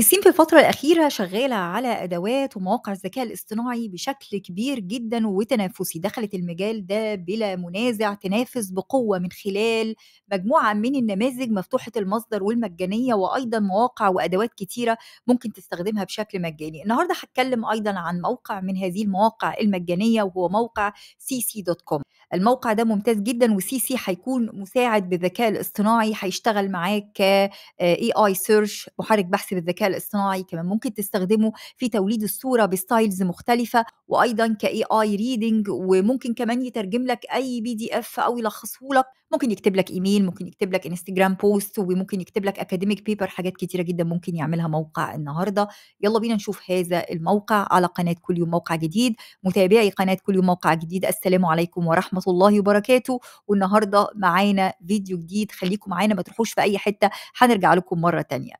الصين في الفترة الأخيرة شغالة على أدوات ومواقع الذكاء الاصطناعي بشكل كبير جدا وتنافسي، دخلت المجال ده بلا منازع تنافس بقوة من خلال مجموعة من النماذج مفتوحة المصدر والمجانية وأيضا مواقع وأدوات كتيرة ممكن تستخدمها بشكل مجاني. النهاردة هتكلم أيضا عن موقع من هذه المواقع المجانية وهو موقع cc.com. الموقع ده ممتاز جدا وسي سي هيكون مساعد بالذكاء الاصطناعي هيشتغل معاك ك اي اي سيرش محرك بحث بالذكاء الاصطناعي كمان ممكن تستخدمه في توليد الصوره بستايلز مختلفه وايضا كاي اي ريدنج وممكن كمان يترجم لك اي بي دي اف او يلخصه لك ممكن يكتب لك ايميل ممكن يكتب لك انستجرام بوست وممكن يكتب لك اكاديميك بيبر حاجات كتيره جدا ممكن يعملها موقع النهارده يلا بينا نشوف هذا الموقع على قناه كل يوم موقع جديد متابعي قناه كل يوم موقع جديد السلام عليكم ورحمه الله وبركاته والنهارده معانا فيديو جديد خليكم معانا ما تروحوش في اي حته هنرجع لكم مره تانية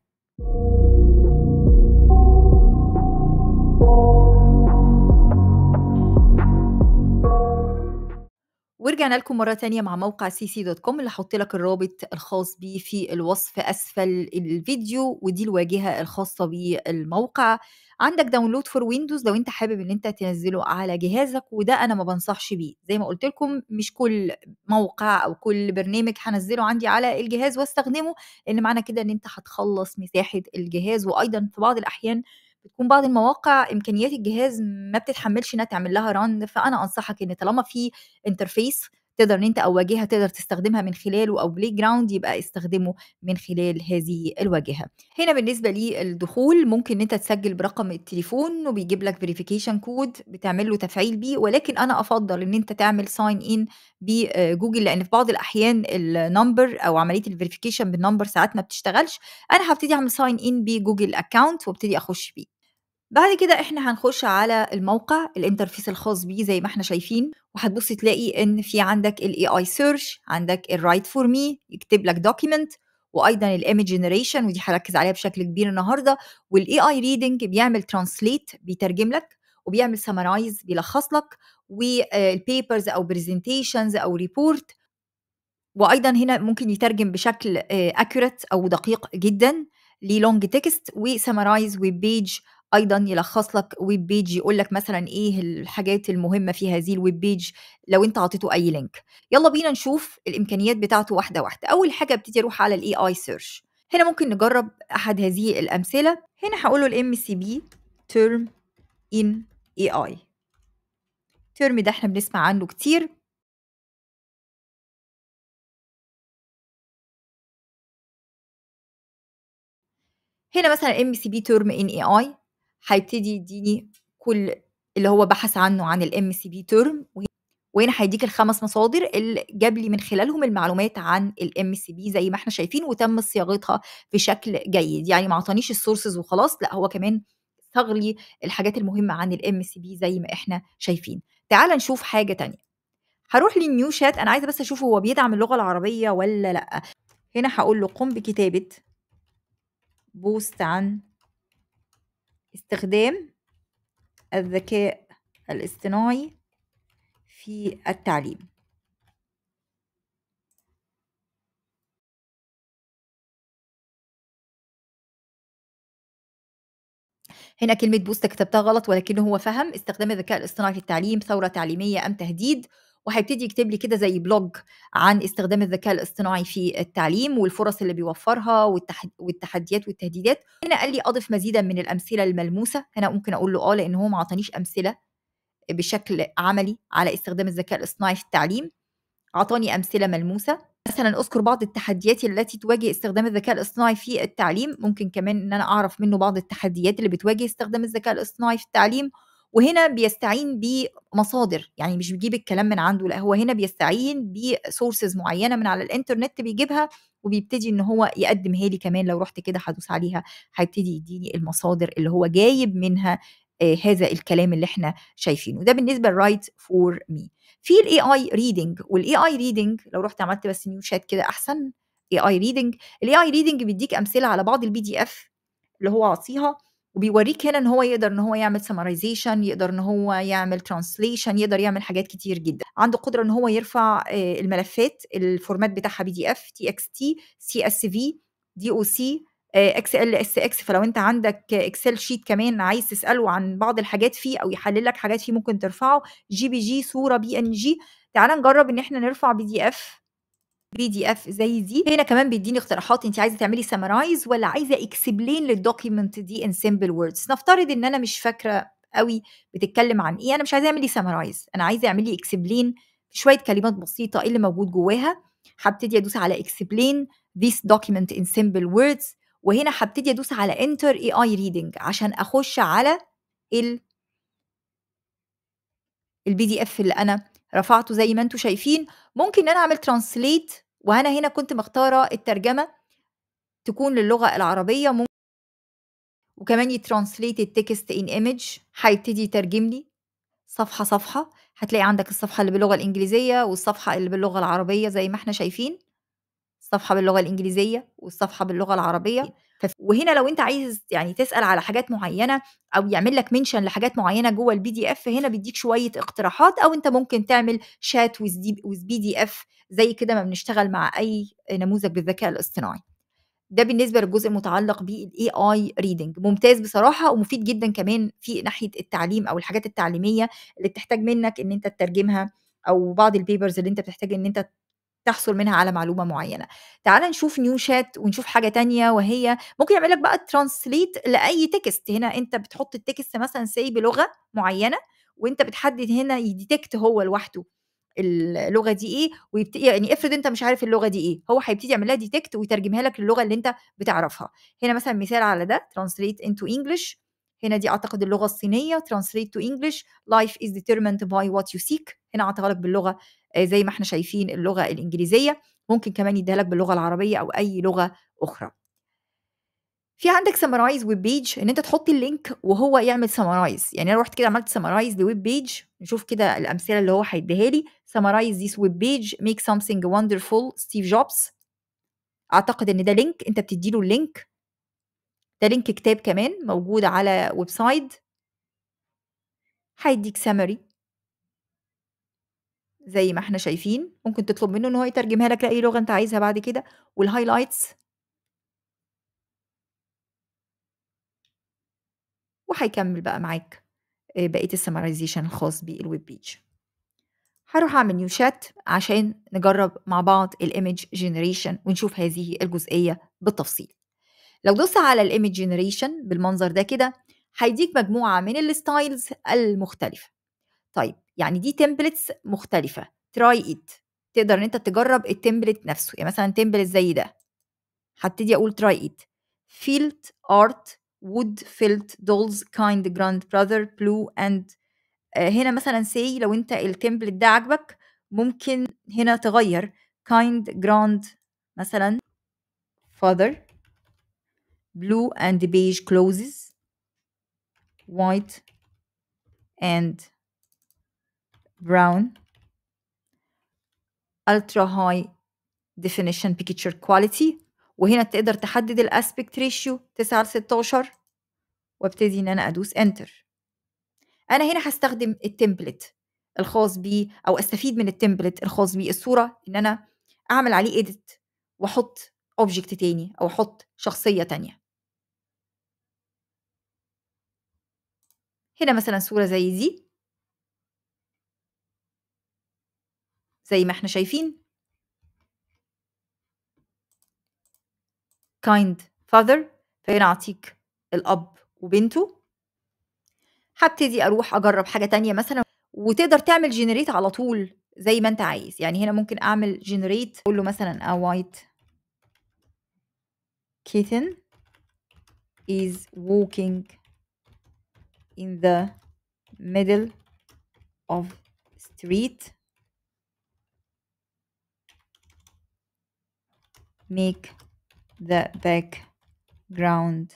ورجعنا لكم مرة تانية مع موقع سي سي دوت كوم اللي حطي لك الرابط الخاص بيه في الوصف أسفل الفيديو ودي الواجهة الخاصة بالموقع عندك داونلود فور ويندوز لو انت حابب ان انت تنزله على جهازك وده انا ما بنصحش بيه زي ما قلت لكم مش كل موقع او كل برنامج هنزله عندي على الجهاز واستخدمه لان معنى كده ان انت هتخلص مساحة الجهاز وايضا في بعض الاحيان بتكون بعض المواقع امكانيات الجهاز ما بتتحملش انها تعمل لها ران فانا انصحك ان طالما في انترفيس تقدر ان انت او واجهه تقدر تستخدمها من خلاله او بلاي جراوند يبقى استخدمه من خلال هذه الواجهه هنا بالنسبه للدخول ممكن ان انت تسجل برقم التليفون وبيجيب لك فيريفيكيشن كود بتعمل له تفعيل بيه ولكن انا افضل ان انت تعمل ساين ان بجوجل لان في بعض الاحيان النمبر او عمليه الفيريفيكيشن بالنمبر ساعات ما بتشتغلش انا هبتدي اعمل ساين ان بجوجل اكونت وابتدي اخش بيه بعد كده احنا هنخش على الموقع الانترفيس الخاص بيه زي ما احنا شايفين وهتبص تلاقي ان في عندك الاي اي سيرش عندك الرايت فور مي يكتب لك دوكيمنت وايضا الايمج جنريشن ودي هركز عليها بشكل كبير النهارده والاي اي ريدنج بيعمل ترانسليت بيترجم لك وبيعمل سمرايز بيلخص لك والبيبرز آه، او برزنتيشنز او ريبورت وايضا هنا ممكن يترجم بشكل اكوريت آه، او دقيق جدا للونج تكست وسمرايز وبيج ايضا يلخص لك ويب بيج يقول لك مثلا ايه الحاجات المهمه في هذه الويب بيج لو انت اعطيته اي لينك يلا بينا نشوف الامكانيات بتاعته واحده واحده اول حاجه ابتدي اروح على الاي اي سيرش هنا ممكن نجرب احد هذه الامثله هنا هقول له الام سي بي تيرم ان اي اي تيرم ده احنا بنسمع عنه كتير هنا مثلا ام سي بي تيرم ان اي اي هيبتدي يديني كل اللي هو بحث عنه عن الام سي بي تيرم وهنا هيديك الخمس مصادر اللي جاب لي من خلالهم المعلومات عن الام سي بي زي ما احنا شايفين وتم صياغتها بشكل جيد يعني ما اعطانيش السورسز وخلاص لا هو كمان صاغ لي الحاجات المهمه عن الام سي بي زي ما احنا شايفين تعال نشوف حاجه تانية هروح للنيو شات انا عايزه بس اشوف هو بيدعم اللغه العربيه ولا لا هنا هقول له قم بكتابه بوست عن استخدام الذكاء الاصطناعي في التعليم هنا كلمة بوست كتبتها غلط ولكنه هو فهم استخدام الذكاء الاصطناعي في التعليم ثورة تعليمية أم تهديد وهيبتدي يكتب لي كده زي بلوج عن استخدام الذكاء الاصطناعي في التعليم والفرص اللي بيوفرها والتحديات والتهديدات هنا قال لي اضف مزيدا من الامثله الملموسه هنا ممكن اقول له اه لان هو ما عطانيش امثله بشكل عملي على استخدام الذكاء الاصطناعي في التعليم عطاني امثله ملموسه مثلا اذكر بعض التحديات التي تواجه استخدام الذكاء الاصطناعي في التعليم ممكن كمان ان انا اعرف منه بعض التحديات اللي بتواجه استخدام الذكاء الاصطناعي في التعليم وهنا بيستعين بمصادر يعني مش بيجيب الكلام من عنده لا هو هنا بيستعين بسورسز معينه من على الانترنت بيجيبها وبيبتدي ان هو يقدمها لي كمان لو رحت كده هدوس عليها هيبتدي يديني المصادر اللي هو جايب منها آه، هذا الكلام اللي احنا شايفينه ده بالنسبه لرايت فور مي في الاي اي ريدنج والاي اي ريدنج لو رحت عملت بس نيو شات كده احسن اي اي ريدنج الاي اي ريدنج بيديك امثله على بعض البي دي اف اللي هو عصيها وبيوريك هنا ان هو يقدر ان هو يعمل سمرايزيشن يقدر ان هو يعمل ترانسليشن يقدر يعمل حاجات كتير جدا عنده قدره ان هو يرفع آه، الملفات الفورمات بتاعها بي دي اف تي اكس تي سي اس في دي او سي اكس ال اس اكس فلو انت عندك اكسل شيت كمان عايز تساله عن بعض الحاجات فيه او يحلل لك حاجات فيه ممكن ترفعه جي بي جي صوره بي ان جي تعال نجرب ان احنا نرفع بي دي اف بي دي اف زي دي هنا كمان بيديني اقتراحات انت عايزه تعملي سمرايز ولا عايزه اكسبلين للدوكيمنت دي ان سمبل ووردز نفترض ان انا مش فاكره قوي بتتكلم عن ايه انا مش عايزه اعملي سمرايز انا عايزه اعملي اكسبلين شويه كلمات بسيطه ايه اللي موجود جواها هبتدي ادوس على اكسبلين this document in simple words وهنا هبتدي ادوس على enter AI reading عشان اخش على ال البي دي اف اللي انا رفعته زي ما انتم شايفين ممكن ان انا اعمل ترانسليت وانا هنا كنت مختاره الترجمه تكون للغه العربيه ممكن وكمان يترانسليت التكست ان ايمج هيبتدي يترجم لي صفحه صفحه هتلاقي عندك الصفحه اللي باللغه الانجليزيه والصفحه اللي باللغه العربيه زي ما احنا شايفين الصفحه باللغه الانجليزيه والصفحه باللغه العربيه وهنا لو انت عايز يعني تسال على حاجات معينه او يعمل لك منشن لحاجات معينه جوه البي دي اف هنا بيديك شويه اقتراحات او انت ممكن تعمل شات وذ بي دي اف زي كده ما بنشتغل مع اي نموذج بالذكاء الاصطناعي ده بالنسبه للجزء المتعلق بالاي اي ريدنج ممتاز بصراحه ومفيد جدا كمان في ناحيه التعليم او الحاجات التعليميه اللي بتحتاج منك ان انت تترجمها او بعض البيبرز اللي انت بتحتاج ان انت تحصل منها على معلومه معينه تعال نشوف نيو شات ونشوف حاجه تانية وهي ممكن يعمل لك بقى ترانسليت لاي تكست هنا انت بتحط التكست مثلا سي بلغه معينه وانت بتحدد هنا يديتكت هو لوحده اللغه دي ايه ويبتدي يعني افرض انت مش عارف اللغه دي ايه هو هيبتدي يعمل لها ديتكت ويترجمها لك للغه اللي انت بتعرفها هنا مثلا مثال على ده ترانسليت انتو انجلش هنا دي اعتقد اللغه الصينيه translate to English life is determined by what you seek هنا اعتقد لك باللغه آه، زي ما احنا شايفين اللغه الانجليزيه ممكن كمان يديها لك باللغه العربيه او اي لغه اخرى في عندك سمرايز ويب بيج ان انت تحط اللينك وهو يعمل سمرايز يعني انا رحت كده عملت سمرايز لويب بيج نشوف كده الامثله اللي هو هيديها لي سمرايز ذيس ويب بيج ميك something وندرفول ستيف جوبز اعتقد ان ده لينك انت بتدي له اللينك ده لينك كتاب كمان موجود على ويب سايت هيديك سمري زي ما احنا شايفين ممكن تطلب منه ان هو يترجمها لك لاي لغه انت عايزها بعد كده والهايلايتس وهيكمل بقى معاك آه، بقيه السمرايزيشن الخاص بالويب بيج هروح اعمل نيو شات عشان نجرب مع بعض الايمج جنريشن ونشوف هذه الجزئيه بالتفصيل لو دوس على الايمج جنريشن بالمنظر ده كده هيديك مجموعه من الستايلز المختلفه طيب يعني دي تمبلتس مختلفه تراي ات تقدر ان انت تجرب التمبلت نفسه يعني مثلا تمبلت زي ده هبتدي اقول تراي ات فيلت ارت وود فيلت دولز كايند جراند براذر بلو اند هنا مثلا سي لو انت التمبلت ده عاجبك ممكن هنا تغير كايند جراند مثلا father blue and beige clothes white and brown ultra high definition picture quality وهنا تقدر تحدد الاسبكت ريشيو 9 ل 16 وابتدي ان انا ادوس انتر انا هنا هستخدم التمبلت الخاص بي او استفيد من التمبلت الخاص بي الصوره ان انا اعمل عليه اديت واحط اوبجكت تاني او احط شخصيه تانيه هنا مثلا صورة زي دي زي ما احنا شايفين kind father فهنا أعطيك الأب وبنته هبتدي أروح أجرب حاجة تانية مثلا وتقدر تعمل جنريت على طول زي ما أنت عايز يعني هنا ممكن أعمل جنريت أقول له مثلا a white kitten is walking in the middle of street make the background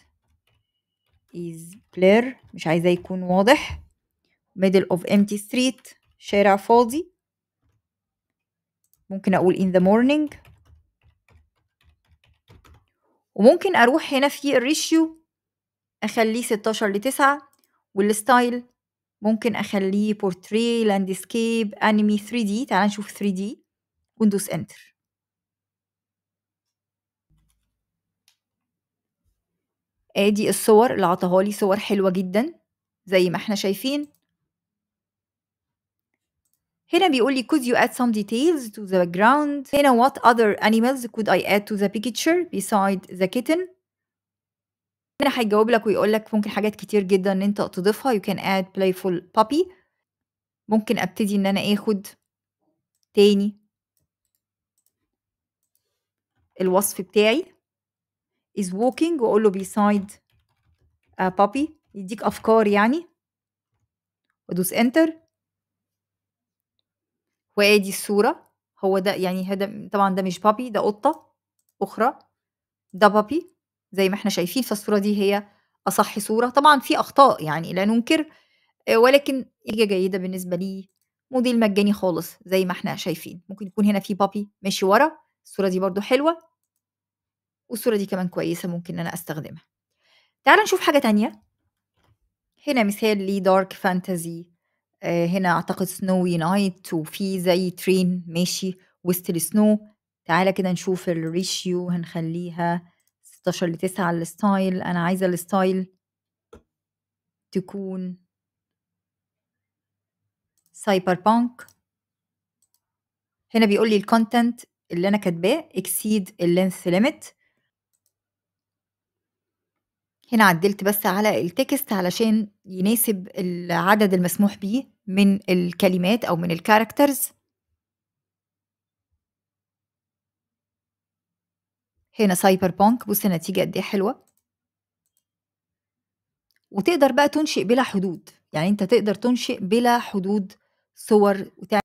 is clear مش عايزة يكون واضح middle of empty street شارع فاضي ممكن اقول in the morning وممكن اروح هنا في الريشيو اخليه 16 ل 9 والستايل ممكن اخليه بورتري لاندسكيب انمي 3 دي تعال نشوف 3 دي وندوس انتر ادي الصور اللي عطاها لي صور حلوه جدا زي ما احنا شايفين هنا بيقول لي could you add some details to the background هنا what other animals could I add to the picture beside the kitten هيجاوب لك ويقول لك ممكن حاجات كتير جدًا إن أنت تضيفها you can بلاي فول بابي ممكن أبتدي إن أنا آخد تاني الوصف بتاعي is walking وأقول له beside a puppy يدّيك أفكار يعني وأدوس انتر وآدي الصورة هو ده يعني هذا طبعًا ده مش بابي ده قطة أخرى ده بابي زي ما احنا شايفين فالصورة دي هي أصح صورة طبعا في أخطاء يعني لا ننكر آه، ولكن نتيجة جيدة بالنسبة لي موديل مجاني خالص زي ما احنا شايفين ممكن يكون هنا في بابي ماشي ورا الصورة دي برضو حلوة والصورة دي كمان كويسة ممكن ان انا استخدمها تعال نشوف حاجة تانية هنا مثال لدارك آه، فانتازي هنا اعتقد سنوي نايت وفي زي ترين ماشي وسط السنو تعالى كده نشوف الريشيو هنخليها 16 ل 9 الستايل انا عايزه الستايل تكون سايبر بانك هنا بيقول لي الكونتنت اللي انا كاتباه اكسيد اللينث ليميت هنا عدلت بس على التكست علشان يناسب العدد المسموح بيه من الكلمات او من الكاركترز هنا سايبر بونك بص النتيجة قد ايه حلوة وتقدر بقى تنشئ بلا حدود يعني انت تقدر تنشئ بلا حدود صور وتعمل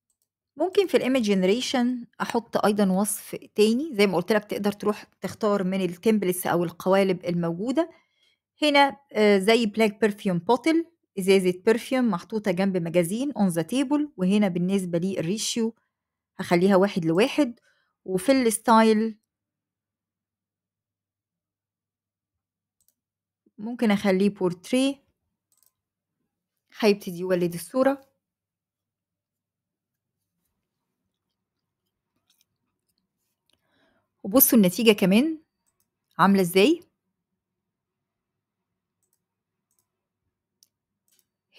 ممكن في الايمج جنريشن احط ايضا وصف تاني زي ما قلت لك تقدر تروح تختار من التمبلتس او القوالب الموجوده هنا آه، زي بلاك برفيوم بوتل ازازه برفيوم محطوطه جنب مجازين اون ذا تيبل وهنا بالنسبه للريشيو هخليها واحد لواحد وفي الستايل ممكن أخليه بورتريه هيبتدي يولد الصورة وبصوا النتيجة كمان عاملة ازاي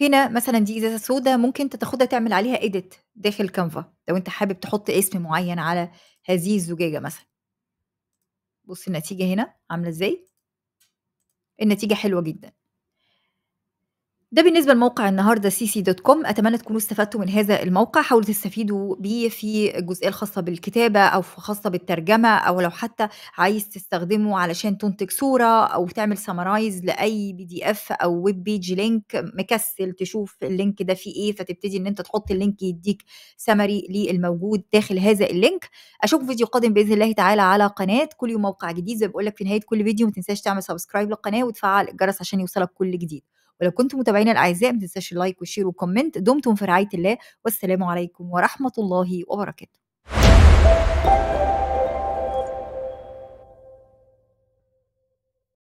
هنا مثلا دي ازازه سودا ممكن انت تاخدها تعمل عليها ايديت داخل كانفا لو انت حابب تحط اسم معين على هذه الزجاجه مثلا بص النتيجه هنا عامله ازاي النتيجة حلوة جدًا. ده بالنسبة لموقع النهاردة سيسي دوت كوم أتمنى تكونوا استفدتوا من هذا الموقع حاولوا تستفيدوا بيه في الجزئية الخاصة بالكتابة أو خاصة بالترجمة أو لو حتى عايز تستخدمه علشان تنتج صورة أو تعمل سمرايز لأي بي دي اف أو ويب بيج لينك مكسل تشوف اللينك ده فيه إيه فتبتدي إن أنت تحط اللينك يديك سمري للموجود داخل هذا اللينك أشوفكم فيديو قادم بإذن الله تعالى على قناة كل يوم موقع جديد زي بقول لك في نهاية كل فيديو ما تنساش تعمل سبسكرايب للقناة وتفعل الجرس عشان يوصلك كل جديد ولو كنتم متابعينا الأعزاء ما تنساش اللايك والشير والكومنت دمتم في رعاية الله والسلام عليكم ورحمة الله وبركاته